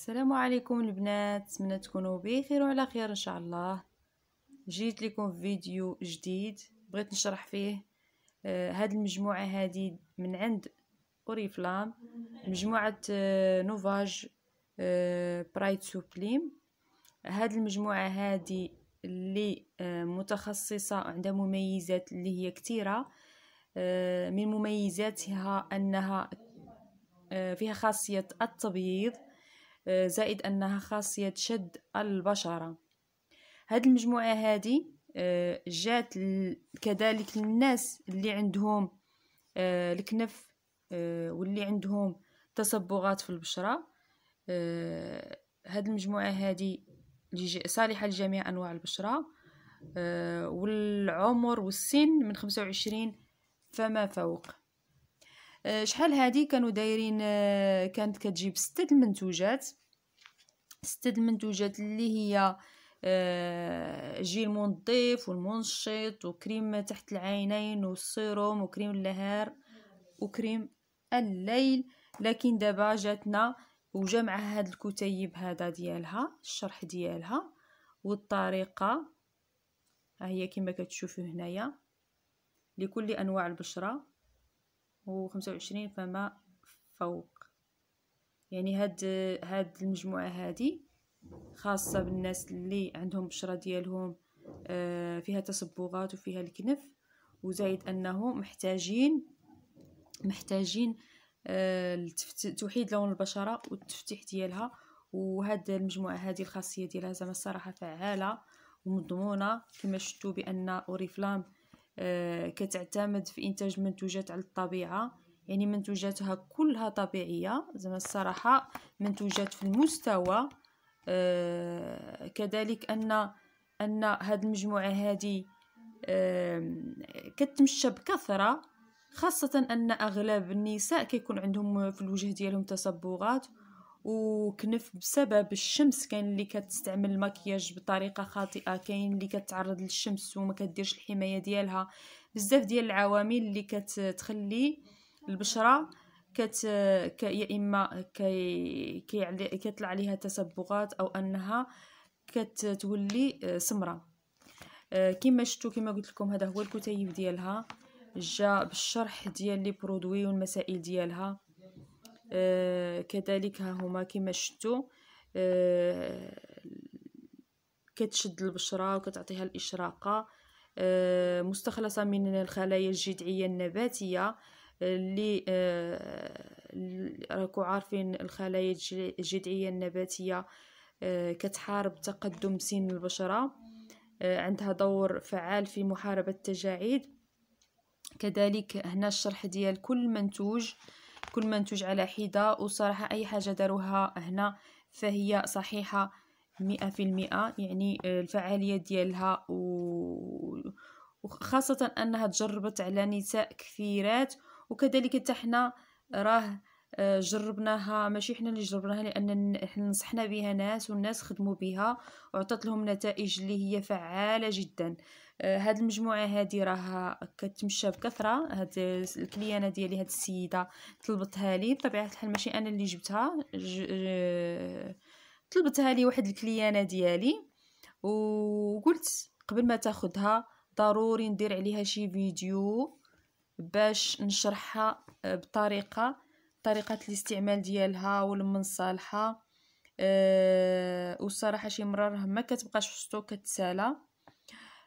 السلام عليكم البنات نتمنى تكونوا بخير وعلى خير ان شاء الله جيت لكم في فيديو جديد بغيت نشرح فيه آه هاد المجموعه هذه من عند اوريفلام مجموعه آه نوفاج آه برايت سوبليم هاد المجموعه هذه اللي آه متخصصه عندها مميزات اللي هي كثيره آه من مميزاتها انها آه فيها خاصيه التبييض زائد أنها خاصية شد البشرة هاد المجموعة هادي آه، جات كذلك للناس اللي عندهم آه، الكنف آه، واللي عندهم تصبغات في البشرة هاد المجموعة هادي صالحة لجميع أنواع البشرة والعمر والسن من 25 فما فوق شحال هادي كانوا دايرين كانت كتجيب ستة المنتوجات استد المنتوجات اللي هي آه، جيل منظف والمنشط وكريم تحت العينين والسيروم وكريم النهار وكريم الليل لكن دابا جاتنا وجمع مع هاد الكتيب هذا ديالها الشرح ديالها والطريقه ها هي كما كتشوفوا هنايا لكل انواع البشره و25 فما فوق يعني هاد هاد المجموعه هادي خاصه بالناس اللي عندهم بشره ديالهم آه، فيها تصبغات وفيها الكنف وزائد انه محتاجين محتاجين آه، توحيد لون البشره والتفتيح ديالها وهاد المجموعه هذه الخاصيه ديالها زعما الصراحه فعاله ومضمونه كما شفتوا بان اوريفلام آه، كتعتمد في انتاج منتوجات على الطبيعه يعني منتوجاتها كلها طبيعيه زعما الصراحه منتوجات في المستوى آه كذلك ان ان هاد المجموعه هذه كتمشى بكثره خاصه ان اغلب النساء كيكون عندهم في الوجه ديالهم تصبغات وكنف بسبب الشمس كاين اللي كتستعمل المكياج بطريقه خاطئه كاين اللي كتعرض للشمس وما كديرش الحمايه ديالها بزاف ديال العوامل اللي كتخلي البشره كت يا اما كي كيطلع كيطلع عليها تصبغات او انها كتولي آه، سمراء آه، كما شفتوا كما قلت لكم هذا هو الكتيب ديالها جا بالشرح ديال لي برودوي والمسائل ديالها آه، كذلك ها هما كما شفتوا كتشد البشره وكتعطيها الاشراقه مستخلصه من الخلايا الجذعيه النباتيه اللي آه، راكو عارفين الخلايا الجذعيه النباتيه آه، كتحارب تقدم سن البشره آه، عندها دور فعال في محاربه التجاعيد كذلك هنا الشرح ديال كل منتوج كل منتوج على حدة وصراحة أي حاجة داروها هنا فهي صحيحة مئة في المئة يعني الفعالية ديالها وخاصة أنها تجربت على نساء كثيرات وكذلك حتى حنا راه آه، جربناها ماشي حنا اللي جربناها لان حنا نصحنا بها ناس والناس خدموا بها وعطات لهم نتائج اللي هي فعاله جدا آه، هاد المجموعه هادي راه كتمشى بكثره هاد الكليانه ديالي هاد السيده طلبتها لي بطبيعه الحال ماشي انا اللي جبتها ج... آه، طلبتها لي واحد الكليانه ديالي وقلت قبل ما تاخدها ضروري ندير عليها شي فيديو باش نشرحها آه، بطريقه طريقه الاستعمال ديالها والمنصالحة أه والصراحه شي مرات ما كتبقاش في السطوك كتسالى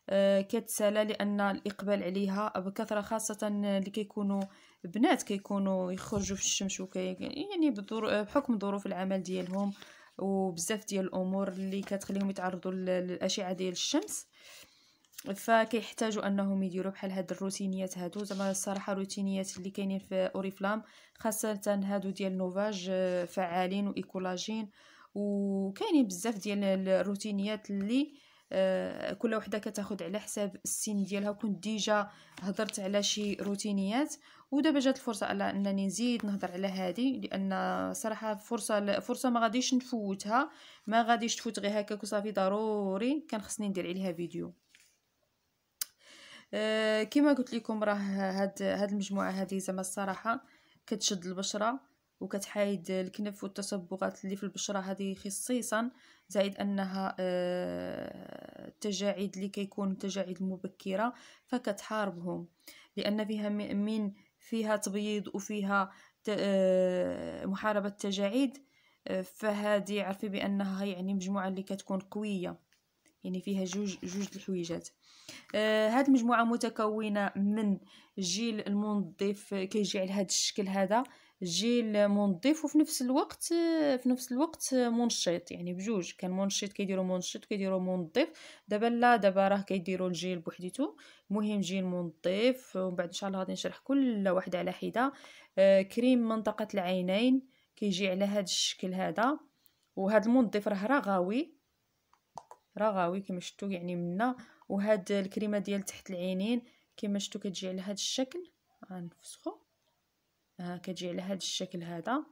أه كتسالة لان الاقبال عليها بكثره خاصه اللي كيكونوا بنات كيكونوا يخرجوا في الشمس وكي يعني بحكم ظروف العمل ديالهم وبزاف ديال الامور اللي كتخليهم يتعرضوا للاشعه ديال الشمس فكيحتاجوا انهم يديروا بحال هاد الروتينيات هادو زعما الصراحه الروتينيات اللي كاينين في اوريفلام خاصه هادو ديال نوفاج آه، فعالين وايكولاجين وكاينين بزاف ديال الروتينيات اللي آه، كل وحده كتاخد على حساب السن ديالها كنت ديجا هضرت على شي روتينيات ودابا جات الفرصه على انني نزيد نهضر على هذه لان صراحه فرصه فرصه ما غاديش نفوتها ما غاديش تفوت غير هكاك وصافي ضروري كان خصني ندير عليها فيديو آه، كما قلت لكم راه هاد هاد المجموعه هذه زعما الصراحه كتشد البشره وكتحايد الكنف والتصبغات اللي في البشره هذه خصيصا زائد انها التجاعيد آه، اللي كيكون تجاعيد مبكره فكتحاربهم لان فيها من فيها تبييض وفيها آه، محاربه التجاعيد فهذه عرفي بانها يعني مجموعه اللي كتكون قويه يعني فيها جوج جوج الحويجات آه هاد المجموعه متكونه من جيل المنظف كيجي على هذا الشكل هذا جيل منظف وفي نفس الوقت آه، في نفس الوقت منشط يعني بجوج كان منشط كيديروا منشط كيديروا منظف دابا لا دابا راه كيديروا الجيل بوحديتو المهم جيل منظف ومن بعد ان شاء الله غادي نشرح كل وحده على حده آه كريم منطقه العينين كيجي على هذا الشكل هذا وهذا المنظف راه راه غاوي راه غاوي كما شفتوا يعني منا وهاد الكريمه ديال تحت العينين كما شفتوا كتجي على هاد الشكل غنفسخو ها آه، كتجي على هاد الشكل هذا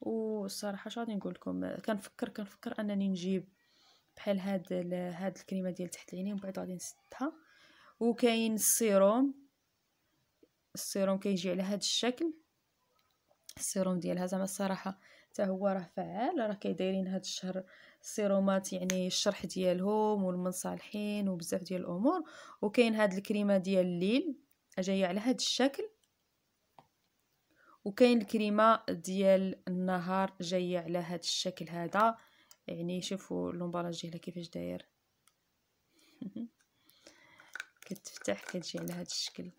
وصراحه اش غادي نقول لكم كنفكر كنفكر انني نجيب بحال هاد هاد الكريمه ديال تحت العينين ومن بعد غادي نسدها وكاين السيروم السيروم كيجي على هاد الشكل السيروم ديالها زعما الصراحه حتى هو راه فعال راه كيدايرين هذا الشهر السيرومات يعني الشرح ديالهم والمنصالحين وبزاف ديال الامور وكاين هاد الكريمه ديال الليل جايه على هاد الشكل وكاين الكريمه ديال النهار جايه على هاد الشكل هذا يعني شوفوا لومبالاج ديالها كيفاش داير كتفتح كتجي على هاد الشكل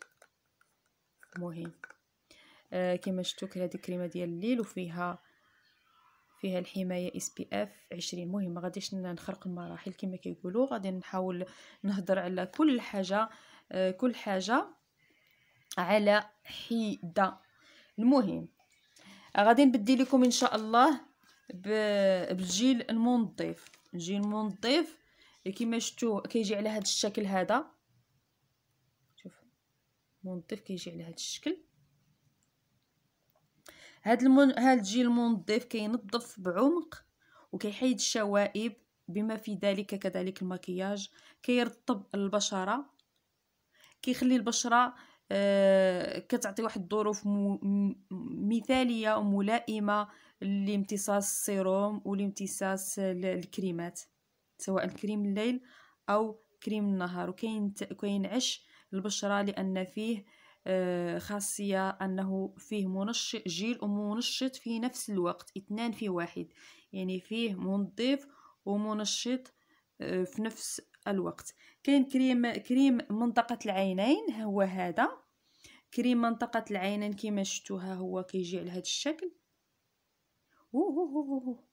مهم آه كما شفتوا كاين هذه الكريمه ديال الليل وفيها فيها الحمايه اس بي اف 20 المهم ما غاديش نخرق المراحل كما كيقولوا غادي نحاول نهضر على كل حاجه آه، كل حاجه على حده المهم غادي نبدي لكم ان شاء الله بالجيل المنظف الجيل المنظف كما شتو كيجي على هذا الشكل هذا شوف منظف كيجي على هذا الشكل هاد المن... هاد الجيل المنظف كينظف بعمق وكيحيد الشوائب بما في ذلك كذلك المكياج كيرطب البشره كيخلي البشره آه، كتعطي واحد الظروف مثاليه وملائمه لامتصاص السيروم ولامتصاص الكريمات سواء كريم الليل او كريم النهار وكينعش البشره لان فيه آه، خاصية أنه فيه منشط جيل ومنشط في نفس الوقت اثنان في واحد يعني فيه منظف ومنشط آه، في نفس الوقت كاين كريم كريم منطقة العينين هو هذا كريم منطقة العينين كما شفتوها هو كيجي على هذا الشكل أوه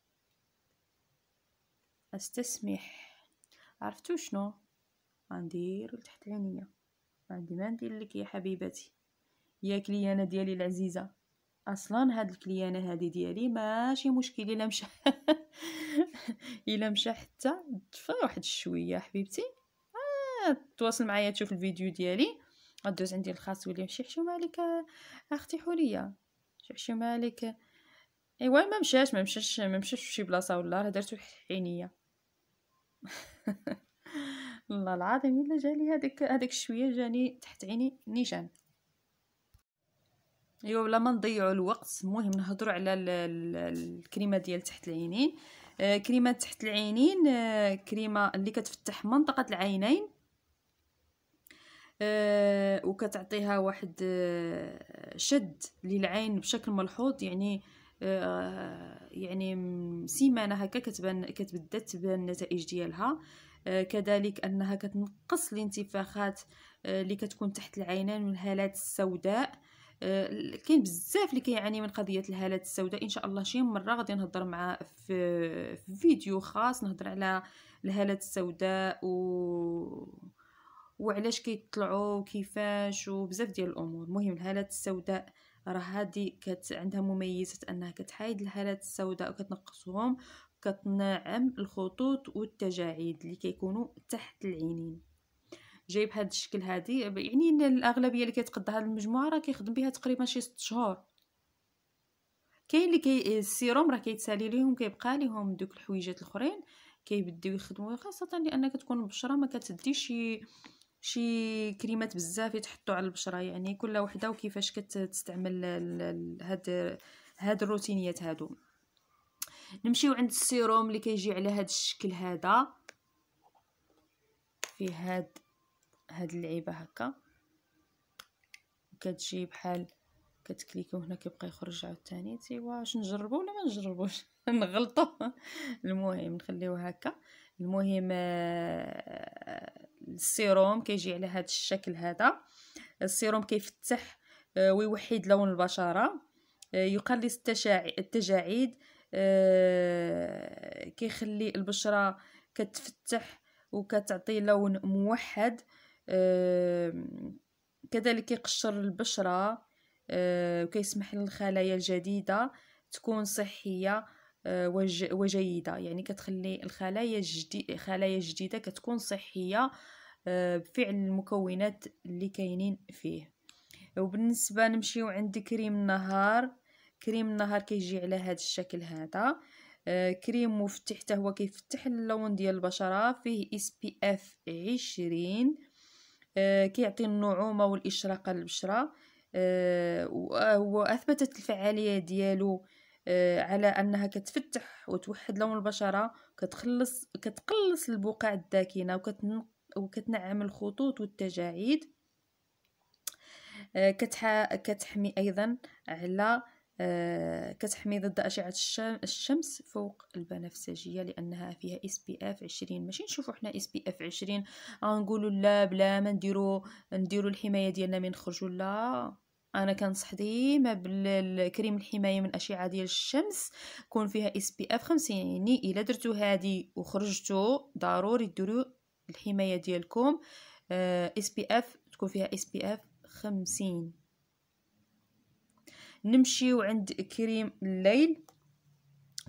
استسمح عرفتو شنو غنديرو تحت عينيه عندي ما ندير لك يا حبيبتي يا كليانه ديالي العزيزه اصلا هاد الكليانه هادي ديالي ماشي مشكل الا مشى الا مشى حتى تفا واحد الشوية حبيبتي آه تواصل معايا تشوف الفيديو ديالي غدوز عندي الخاص ولي شي حشومه عليك اختي حوريه شي حشومه عليك ايوا ما مشاش ما مشاش ما مشاش فشي بلاصه ولا راه درتو عينيا الله العظيم الا جاني هذاك هذاك الشويه جاني تحت عيني نيشان ايوا بلا ما نضيعوا الوقت المهم نهضروا على الكريمه ديال تحت العينين آه، كريمه تحت العينين آه، كريمه اللي كتفتح منطقه العينين آه، وكتعطيها واحد شد للعين بشكل ملحوظ يعني آه، يعني سيمانه هكا كتبان كتبدا تبان النتائج ديالها آه، كذلك انها كتنقص الانتفاخات آه، اللي كتكون تحت العينين والهالات السوداء كاين بزاف اللي كيعاني من قضيه الهالات السوداء ان شاء الله شي مره غادي نهضر معاه في, في فيديو خاص نهضر على الهالات السوداء و وعلاش كيطلعوا وكيفاش وبزاف ديال الامور المهم الهالات السوداء راه هذه كت عندها مميزات انها كتحايد الهالات السوداء وكتنقصهم كتنعم الخطوط والتجاعيد اللي كيكونوا تحت العينين جايب هذا الشكل هذه يعني ان الاغلبيه اللي كيتقد هذه المجموعه راه كيخدم بها تقريبا شي 6 شهور كاين اللي كي السيروم راه كيتسالي ليهم كيبقى ليهم دوك الحويجات الاخرين كيبداو يخدموا خاصه لان كتكون البشره ما كتديش شي شي كريمات بزاف يتحطوا على البشره يعني كل وحده وكيفاش كتستعمل هاد هاد الروتينيات هادو نمشيو عند السيروم اللي كيجي على هاد الشكل هذا فيه هاد هاد اللعيبه هكا كتجي بحال كتكليكو هنا كيبقى يخرج عاوتاني تيوا واش نجربو ولا ما نجربوش نغلطو المهم نخليوه هكا المهم آه، السيروم كيجي على هذا الشكل هذا السيروم كيفتح آه، ويوحد لون البشره آه، يقلص التجاعيد كيخلي البشره كتفتح وكتعطي لون موحد كذلك يقشر البشره آه، وكيسمح للخلايا الجديده تكون صحيه آه، وجيده يعني كتخلي الخلايا الجديده خلايا جديده كتكون صحيه آه، بفعل المكونات اللي كاينين فيه وبالنسبه نمشيو عند كريم النهار كريم النهار كيجي على هذا الشكل هذا كريم مفتح حتى هو كيفتح اللون ديال البشره فيه اس بي اف عشرين كيعطي النعومه والاشراقه للبشره آه، وأثبتت الفعالية ديالو آه، على أنها كتفتح وتوحد لون البشرة كتخلص كتقلص البقع الداكنة وكتن وكتنعم الخطوط والتجاعيد آه، كتح... كتحمي أيضا على آه، كتحمي ضد أشعة الشمس فوق البنفسجية لأنها فيها اس بي اف 20 ماشي نشوفو حنا اس بي اف آه، 20 غنقولو لا بلا ما نديرو نديرو الحماية ديالنا من نخرجو لا انا كنصح ديما بالكريم الحمايه من اشعه ديال الشمس يكون فيها اس بي اف 50 يعني الا درتو هادي وخرجتو ضروري ديروا الحمايه ديالكم اس بي اف تكون فيها اس بي اف 50 نمشيو عند كريم الليل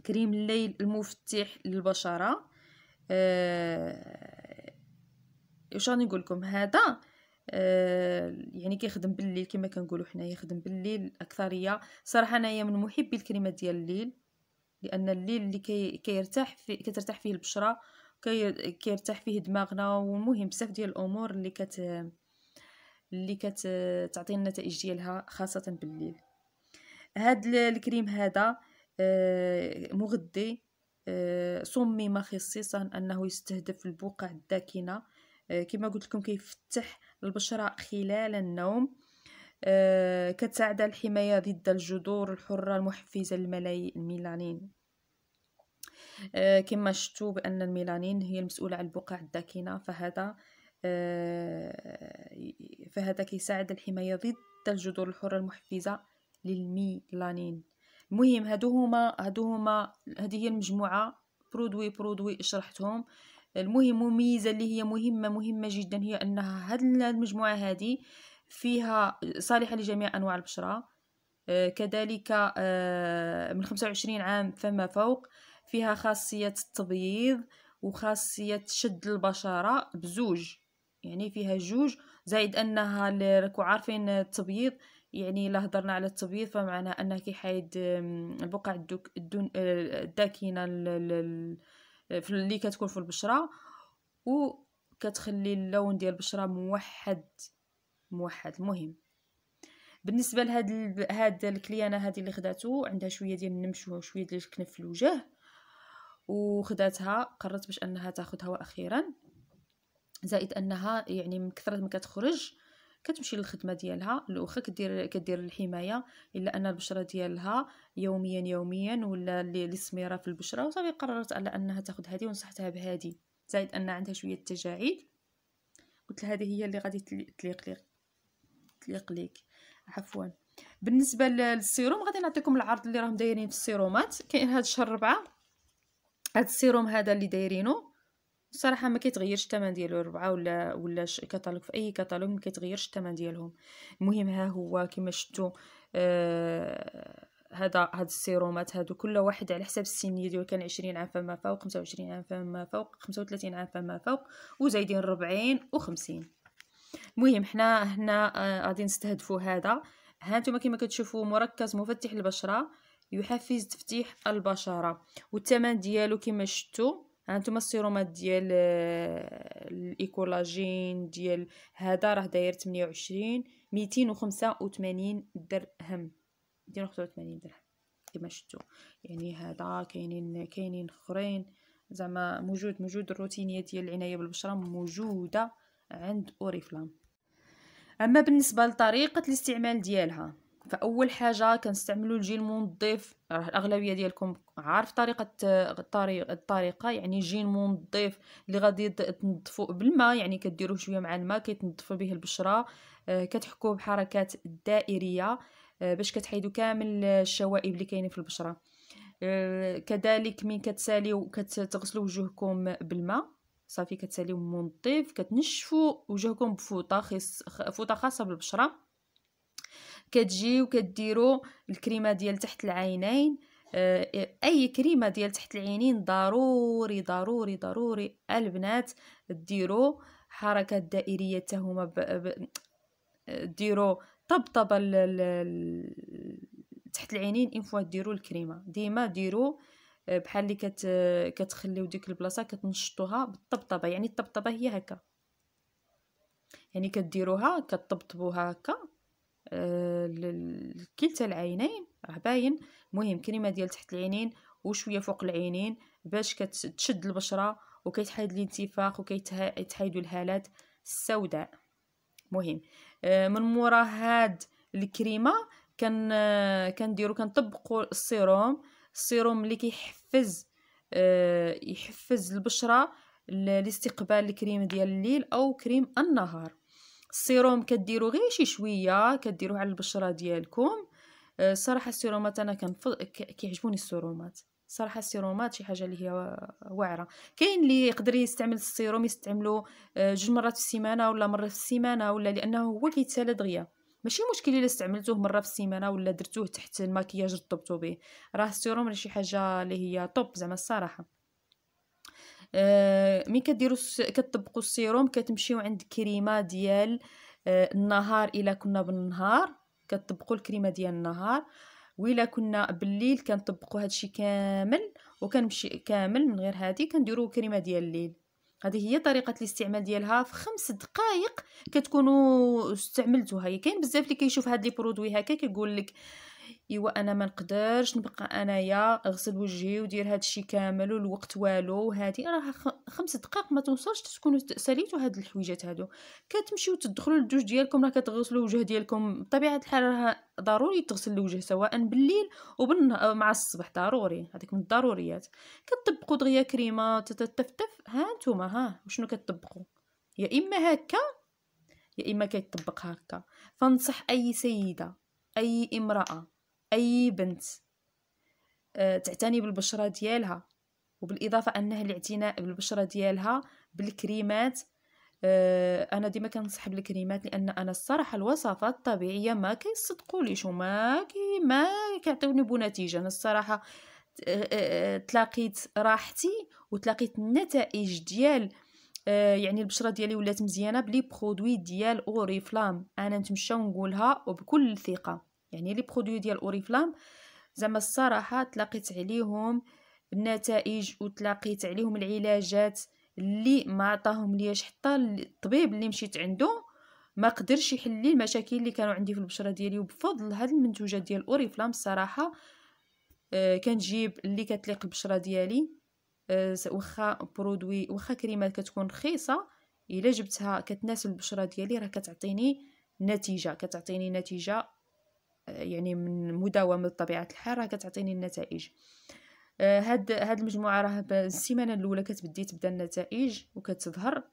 كريم الليل المفتح للبشره أه... وش راني نقول لكم هذا أه... يعني كيخدم بالليل كما كنقولوا حنايا يخدم بالليل اكثريه صراحه انايا من محبي الكريمه ديال الليل لان الليل اللي كي كيرتاح في كترتاح فيه البشره كي كيرتاح فيه دماغنا والمهم بزاف ديال الامور اللي كت اللي كتعطي النتائج ديالها خاصه بالليل هاد الكريم هذا آه، مغذي آه، صمم خصيصا انه يستهدف البقع الداكنه آه، كما قلت لكم كيفتح البشره خلال النوم كتساعد على الحمايه ضد الجذور الحره المحفزه للميلانين كما شفتوا بان الميلانين هي المسؤوله عن البقع الداكنه فهذا فهذا كيساعد الحمايه ضد الجذور الحره المحفزه للميلانين المهم هادو هما هادو هما هذه هي المجموعه برودوي برودوي شرحتهم المهم مميزه اللي هي مهمه مهمه جدا هي انها هاد المجموعه هذه فيها صالحه لجميع انواع البشره آه، كذلك آه، من 25 عام فما فوق فيها خاصيه التبييض وخاصيه شد البشره بزوج يعني فيها جوج زائد انها راكو عارفين التبييض يعني إلا هضرنا على التبييض فمعنى أنه كيحايد البقع الدون آه، الداكنة آه، اللي كتكون في البشرة وكتخلي كتخلي اللون ديال البشرة موحد موحد المهم بالنسبه لهاد هاد الكليانه هذه اللي خداتو عندها شويه ديال النمش وشويه ديال الكنف في الوجه وخداتها قررت باش انها تاخذها واخيرا اخيرا زائد انها يعني من كثره ما كتخرج كتمشي للخدمه ديالها واخا كدير كدير الحمايه الا ان البشره ديالها يوميا يوميا ولا السميره في البشره وصافي قررت على انها تاخذ هذه ونصحتها بهذه زائد ان عندها شويه التجاعيد قلت لها هذه هي اللي غادي تليق ليك تليق ليك عفوا بالنسبه للسيروم غادي نعطيكم العرض اللي راهم دايرين في السيرومات كاين هذا شهر 4 هذا السيروم هذا اللي دايرينه صراحه ما كيتغيرش الثمن ديالو ربعة ولا ولا كتالوج في اي كتالوج ما كيتغيرش الثمن ديالهم المهم ها هو كما شفتوا آه، هذا آه هاد السيرومات هادو كل واحد على حساب السنيه ديالو كان 20 عام فما فوق 25 عام فما فوق 35 عام فما فوق وزايدين 40 و50 المهم حنا هنا آه، غادي آه نستهدفوا هذا ها نتوما كما كتشوفوا مركز مفتح البشره يحفز تفتيح البشره والثمن ديالو كما شفتوا هانتوما السيرومات ديال آه، الايكولاجين ديال هذا راه داير 28 285 درهم 285 درهم كما شفتوا يعني هذا كاينين كاينين اخرين زعما موجود موجود الروتينيه ديال العنايه بالبشره موجوده عند اوريفلام اما بالنسبه لطريقه الاستعمال ديالها فاول حاجه كنستعملوا الجين منظف راه الاغلبيه ديالكم عارف طريقه الطريقه يعني جين منظف اللي غادي تنظفوا بالماء يعني كديروه شويه مع الماء كيتنظفوا به البشره آه، كتحكوه بحركات دائريه آه، باش كتحيدوا كامل الشوائب اللي كاينين في البشره آه، كذلك من كتساليو كتغسلوا وجوهكم بالماء صافي كتساليو منظف كتنشفوا وجهكم بفوطه خاصه بالبشره كتجي وكديروا الكريمه ديال تحت العينين آه، اي كريمه ديال تحت العينين ضروري ضروري ضروري البنات ديروا حركات دائريه حتى هما ب... ب... ديروا طبطبه تحت العينين ان فوا ديروا الكريمه ديما ديروا آه، بحال اللي كت... كتخليو ديك البلاصه كتنشطوها بالطبطبه يعني الطبطبه هي هكا يعني كديروها كطبطبوها هكا آه، كلتا العينين راه باين المهم كريمه ديال تحت العينين وشويه فوق العينين باش كتشد البشره وكيتحيد الانتفاخ وكيتحيدوا الهالات السوداء مهم آه، من مورا هاد الكريمه كان آه، كنديرو كنطبقوا السيروم السيروم اللي كيحفز يحفز البشره لاستقبال الكريم ديال الليل او كريم النهار السيروم كديروا غير شي شويه كديروه على البشره ديالكم الصراحه آه، السيرومات انا كنفضل كيعجبوني السيرومات صراحه السيرومات شي حاجه اللي هي واعره كاين اللي يقدر يستعمل السيروم يستعملو آه، جوج مرات في السيمانه ولا مره في السيمانه ولا لانه هو كيتسالى دغيا ماشي مشكل الا استعملتوه مره في السيمانه ولا درتوه تحت الماكياج رطبتو به راه السيروم شي حاجه اللي هي طوب زعما الصراحه آه، مين كديروا كتطبقوا السيروم كتمشيو عند كريمه ديال آه، النهار الا كنا بالنهار كتطبقوا الكريمه ديال النهار ويلا كنا بالليل كنطبقوا هادشي كامل وكنمشي كامل من غير هادي كنديروا كريمه ديال الليل هذه هي طريقه الاستعمال ديالها في خمس دقائق كتكونوا استعملتوها كاين بزاف اللي كيشوف هاد لي برودوي هكا كيقول لك ايوا انا ما نقدرش نبقى انايا اغسل وجهي ودير هذا الشيء كامل والوقت والو وهذه راه خمس دقائق ما توصلش تكونوا ساليتوا هاد الحويجات هادو كتمشيو تدخلوا للدوش ديالكم راه كتغسلوا الوجه ديالكم بطبيعه الحال راه ضروري تغسل الوجه سواء بالليل وبالنهار مع الصبح ضروري هذيك من الضروريات كتطبقوا دغيا كريمه تتفتف ها نتوما ها وشنو كتطبقوا يا اما هكا يا اما كيطبق هكا فنصح اي سيده اي امراه أي بنت آه، تعتني بالبشرة ديالها وبالإضافة أنه الاعتناء بالبشرة ديالها بالكريمات آه، انا ديما كنصح الكريمات لان انا الصراحه الوصفات الطبيعيه ما كيصدقوليش وما كي ما كيعطيوني بنتيجه انا الصراحه آه، تلاقيت راحتي وتلاقيت النتائج ديال يعني البشره ديالي ولات مزيانه بلي برودوي ديال اوري فلام انا نتمشى ونقولها وبكل ثقه يعني لي برودوي ديال اوريفلام زعما الصراحه تلاقيت عليهم النتائج وتلاقيت عليهم العلاجات اللي ما عطاهم ليش حتى الطبيب اللي مشيت عنده ما قدرش يحل لي المشاكل اللي كانوا عندي في البشره ديالي وبفضل هاد المنتوجات ديال اوريفلام الصراحه آه كنجيب اللي كتليق البشره ديالي آه واخا برودوي واخا كريمات كتكون رخيصه الا جبتها كتناسب البشره ديالي راه كتعطيني نتيجه كتعطيني نتيجه يعني من مداومة طبيعة الحال راه كتعطيني النتائج آه، هاد هاد المجموعة راه السيمانة الأولى كتبدي تبدا النتائج وكتظهر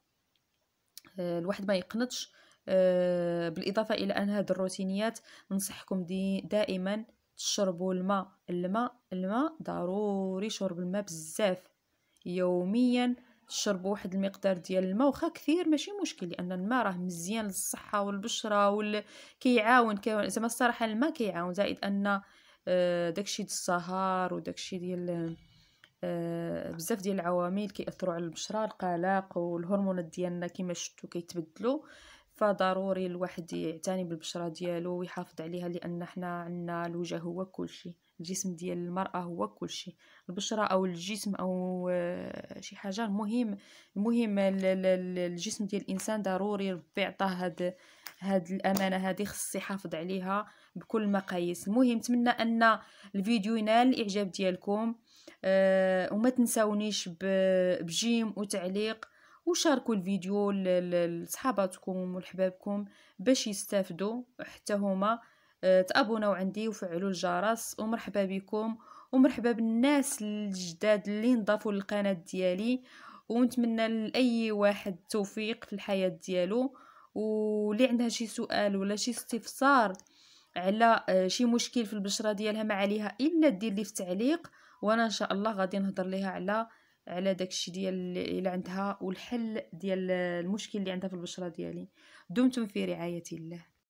آه، الواحد ما يقنطش آه، بالإضافة إلى أن هاد الروتينيات ننصحكم دائما تشربوا الماء الماء الماء ضروري شرب الماء بزاف يوميا تشربوا واحد المقدار ديال الماء واخا كثير ماشي مشكل لان الماء راه مزيان للصحه والبشره وال كيعاون زعما الصراحه الماء كيعاون زائد ان آه، داكشي ديال السهر وداكشي ديال آه، بزاف ديال العوامل كيأثروا على البشره القلق والهرمونات ديالنا كما شفتوا كيتبدلوا فضروري الواحد يعتني بالبشره ديالو ويحافظ عليها لان حنا عندنا الوجه هو كلشي الجسم ديال المراه هو كل شيء البشره او الجسم او آه، شي حاجه المهم المهم الجسم ديال الانسان ضروري ربي عطاه هاد هاد الامانه هادي خص يحافظ عليها بكل المقاييس المهم نتمنى ان الفيديو ينال الاعجاب ديالكم أه وما تنساونيش بجيم وتعليق وشاركوا الفيديو لصحاباتكم ولحبابكم باش يستافدوا حتى هما آه، تابوناو عندي وفعلوا الجرس ومرحبا بكم ومرحبا بالناس الجداد اللي نضافوا للقناه ديالي ونتمنى لاي واحد التوفيق في الحياه ديالو ولي عندها شي سؤال ولا شي استفسار على آه، شي مشكل في البشره ديالها ما عليها الا دير لي في تعليق وانا ان شاء الله غادي نهضر ليها على على داكشي ديال اللي عندها والحل ديال المشكل اللي عندها في البشره ديالي دمتم في رعايه الله